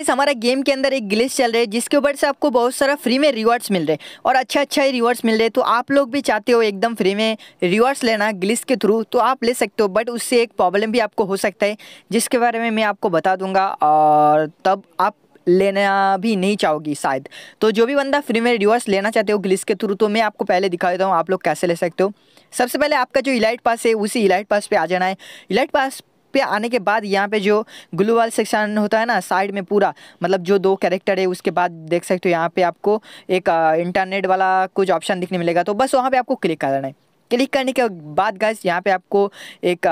इस हमारे गेम के अंदर एक ग्लिच चल रहा है जिसके ऊपर से आपको बहुत सारा फ्री में रिवॉर्ड्स मिल रहे हैं और अच्छा अच्छा ही रिवॉर्ड्स मिल रहे हैं तो आप लोग भी चाहते हो एकदम फ्री में रिवॉर्ड्स लेना ग्लिच के थ्रू तो आप ले सकते हो बट उससे एक प्रॉब्लम भी आपको हो सकता है जिसके बारे में मैं आपको बता दूंगा और तब आप लेना भी नहीं चाहोगी शायद तो जो भी बंदा फ्री में रिवर्स लेना चाहते हो ग्लिस के थ्रू तो मैं आपको पहले दिखा देता हूँ आप लोग कैसे ले सकते हो सबसे पहले आपका जो इलाइट पास है उसी इलाइट पास पर आ जाना है इलाइट पास पे आने के बाद यहाँ पे जो ग्लू वाल सेक्शन होता है ना साइड में पूरा मतलब जो दो कैरेक्टर है उसके बाद देख सकते हो यहाँ पे आपको एक इंटरनेट वाला कुछ ऑप्शन दिखने मिलेगा तो बस वहाँ पे आपको क्लिक करना है क्लिक करने के बाद गैस यहाँ पे आपको एक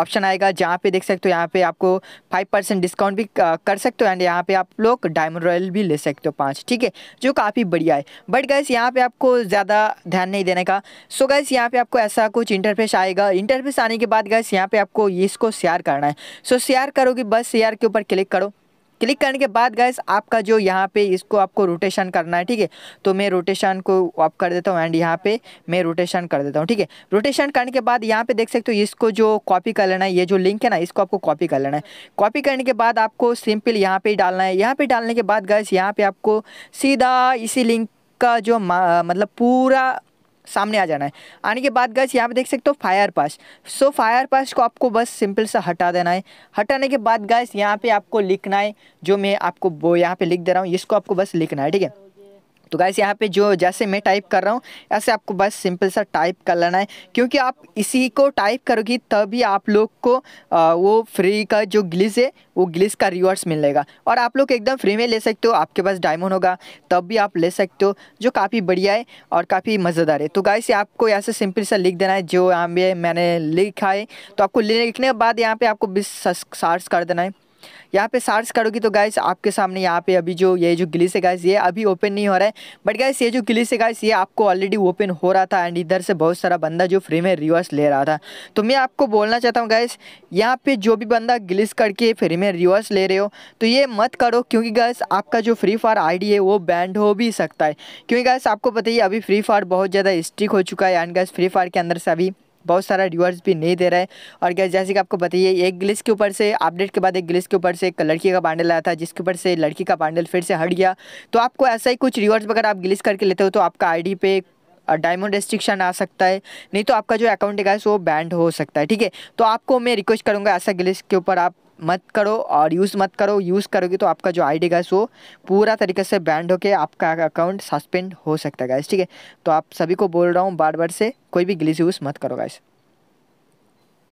ऑप्शन आएगा जहाँ पे देख सकते हो यहाँ पे आपको फाइव परसेंट डिस्काउंट भी कर सकते हो एंड यहाँ पे आप लोग डायमंड रॉयल भी ले सकते हो पाँच ठीक है जो काफ़ी बढ़िया है बट गैस यहाँ पे आपको ज़्यादा ध्यान नहीं देने का सो गैस यहाँ पे आपको ऐसा कुछ इंटरफेस आएगा इंटरफेस आने के बाद गैस यहाँ पे आपको इसको शेयर करना है सो शेयर करोगे बस शेयर के ऊपर क्लिक करो क्लिक करने के बाद गैस आपका जो यहाँ पे इसको आपको रोटेशन करना है ठीक है तो मैं रोटेशन को ऑफ कर देता हूँ एंड यहाँ पे मैं रोटेशन कर देता हूँ ठीक है रोटेशन करने के बाद यहाँ पे देख सकते हो इसको जो कॉपी कर लेना है ये जो लिंक है ना इसको आपको कॉपी कर लेना है कॉपी करने के बाद आपको सिंपल यहाँ पर डालना है यहाँ पर डालने के बाद गैस यहाँ पर आपको सीधा इसी लिंक का जो मतलब पूरा सामने आ जाना है आने के बाद गैस यहाँ पे देख सकते हो फायर पास सो फायर पास को आपको बस सिंपल सा हटा देना है हटाने के बाद गज यहाँ पे आपको लिखना है जो मैं आपको यहाँ पे लिख दे रहा हूँ इसको आपको बस लिखना है ठीक है तो गाइस यहाँ पे जो जैसे मैं टाइप कर रहा हूँ ऐसे आपको बस सिंपल सा टाइप कर लेना है क्योंकि आप इसी को टाइप करोगी तभी आप लोग को आ, वो फ्री का जो ग्लिस है वो ग्लिस का रिवॉर्ड्स मिलेगा और आप लोग एकदम फ्री में ले सकते हो आपके पास डायमंड होगा तब भी आप ले सकते हो जो काफ़ी बढ़िया है और काफ़ी मज़ेदार है तो गाइस आपको ऐसे सिंपल सा लिख देना है जो यहाँ पे मैंने लिखा है तो आपको लिखने के बाद यहाँ पर आपको सर्च कर देना है यहाँ पे सर्च करोगी तो गाइस आपके सामने यहाँ पे अभी जो ये जो गिली है गाइस ये अभी ओपन नहीं हो रहा है बट गाइस ये जो गिली है गाइस ये आपको ऑलरेडी ओपन हो रहा था एंड इधर से बहुत सारा बंदा जो फ्री में रिवर्स ले रहा था तो मैं आपको बोलना चाहता हूँ गाइस यहाँ पे जो भी बंदा गिलिस करके फ्री में रिवर्स ले रहे हो तो ये मत करो क्योंकि गाइस आपका जो फ्री फायर आई है वो बैंड हो भी सकता है क्योंकि गाइस आपको पता ही अभी फ्री फायर बहुत ज़्यादा स्ट्रिक हो चुका है एंड गाइस फ्री फायर के अंदर से अभी बहुत सारा रिवर्स भी नहीं दे रहा है और गैस जैसे कि आपको बताइए एक ग्लिस के ऊपर से अपडेट के बाद एक ग्लिस के ऊपर से एक लड़की का बांडल आया था जिसके ऊपर से लड़की का बांडल फिर से हट गया तो आपको ऐसा ही कुछ रिवर्स वगैरह आप ग्लिस करके लेते हो तो आपका आई पे डायमंड रेस्ट्रिक्शन आ सकता है नहीं तो आपका जो अकाउंट है वो बैंड हो सकता है ठीक है तो आपको मैं रिक्वेस्ट करूँगा ऐसा ग्लिस के ऊपर आप मत करो और यूज़ मत करो यूज़ करोगे तो आपका जो आई डी गैस वो पूरा तरीके से बैंड होकर आपका अकाउंट सस्पेंड हो सकता है गैस ठीक है तो आप सभी को बोल रहा हूँ बार बार से कोई भी ग्लीस यूज़ मत करो गैस